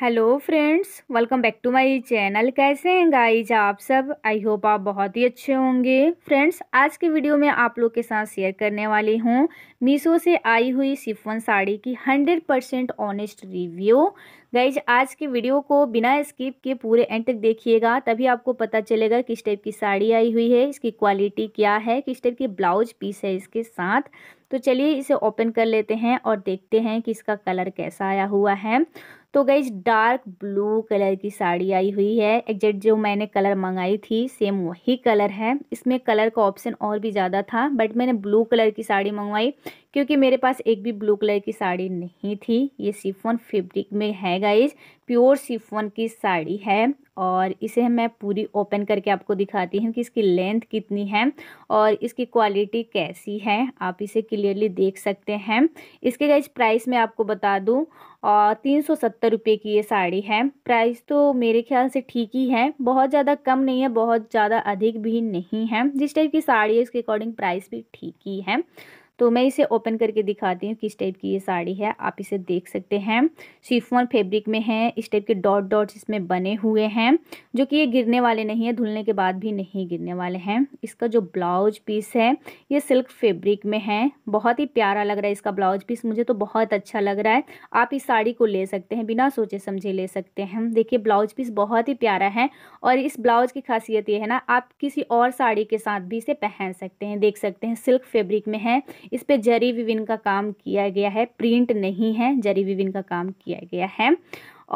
hello friends welcome back to my channel कैसे हैं guys आप सब आई होप आप बहुत ही अच्छे होंगे फ्रेंड्स आज के वीडियो में आप लोग के साथ शेयर करने वाली हूँ मीशो से आई हुई सिफन साड़ी की hundred percent honest review guys आज के वीडियो को बिना स्किप के पूरे एंड तक देखिएगा तभी आपको पता चलेगा किस टाइप की साड़ी आई हुई है इसकी क्वालिटी क्या है किस टाइप की ब्लाउज पीस है इसके साथ तो चलिए इसे ओपन कर लेते हैं और देखते हैं कि इसका कलर कैसा आया हुआ है तो गई डार्क ब्लू कलर की साड़ी आई हुई है एग्जैक्ट जो मैंने कलर मंगाई थी सेम वही कलर है इसमें कलर का ऑप्शन और भी ज़्यादा था बट मैंने ब्लू कलर की साड़ी मंगवाई क्योंकि मेरे पास एक भी ब्लू कलर की साड़ी नहीं थी ये सिफोन फैब्रिक में है गाइज प्योर सिफोन की साड़ी है और इसे मैं पूरी ओपन करके आपको दिखाती हूँ कि इसकी लेंथ कितनी है और इसकी क्वालिटी कैसी है आप इसे क्लियरली देख सकते हैं इसके गाइज प्राइस मैं आपको बता दूँ और तीन सौ सत्तर रुपये की ये साड़ी है प्राइस तो मेरे ख्याल से ठीक ही है बहुत ज़्यादा कम नहीं है बहुत ज़्यादा अधिक भी नहीं है जिस टाइप की साड़ी है उसके अकॉर्डिंग प्राइस भी ठीक ही है तो मैं इसे ओपन करके दिखाती हूँ किस टाइप की ये साड़ी है आप इसे देख सकते हैं शिफोन फेब्रिक में है इस टाइप के डॉट डॉट्स इसमें बने हुए हैं जो कि ये गिरने वाले नहीं है धुलने के बाद भी नहीं गिरने वाले हैं इसका जो ब्लाउज पीस है ये सिल्क फेब्रिक में है बहुत ही प्यारा लग रहा है इसका ब्लाउज पीस मुझे तो बहुत अच्छा लग रहा है आप इस साड़ी को ले सकते हैं बिना सोचे समझे ले सकते हैं देखिए ब्लाउज पीस बहुत ही प्यारा है और इस ब्लाउज की खासियत ये है ना आप किसी और साड़ी के साथ भी इसे पहन सकते हैं देख सकते हैं सिल्क फेब्रिक में है इस पर जरी विविन का काम किया गया है प्रिंट नहीं है जरी विविन का काम किया गया है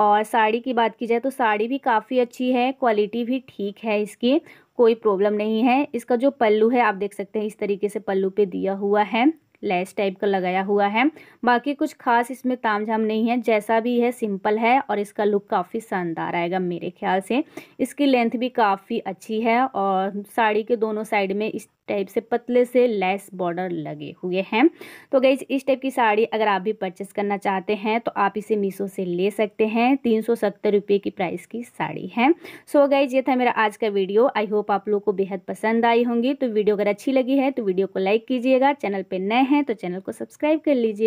और साड़ी की बात की जाए तो साड़ी भी काफ़ी अच्छी है क्वालिटी भी ठीक है इसकी कोई प्रॉब्लम नहीं है इसका जो पल्लू है आप देख सकते हैं इस तरीके से पल्लू पे दिया हुआ है लेस टाइप का लगाया हुआ है बाकी कुछ खास इसमें तामझाम नहीं है जैसा भी है सिंपल है और इसका लुक काफ़ी शानदार आएगा मेरे ख्याल से इसकी लेंथ भी काफ़ी अच्छी है और साड़ी के दोनों साइड में इस टाइप से पतले से लेस बॉर्डर लगे हुए हैं तो गई इस टाइप की साड़ी अगर आप भी परचेस करना चाहते हैं तो आप इसे मीशो से ले सकते हैं तीन सौ की प्राइस की साड़ी है सो so गई ये था मेरा आज का वीडियो आई होप आप लोग को बेहद पसंद आई होंगी तो वीडियो अगर अच्छी लगी है तो वीडियो को लाइक कीजिएगा चैनल पर नए हैं तो चैनल को सब्सक्राइब कर लीजिए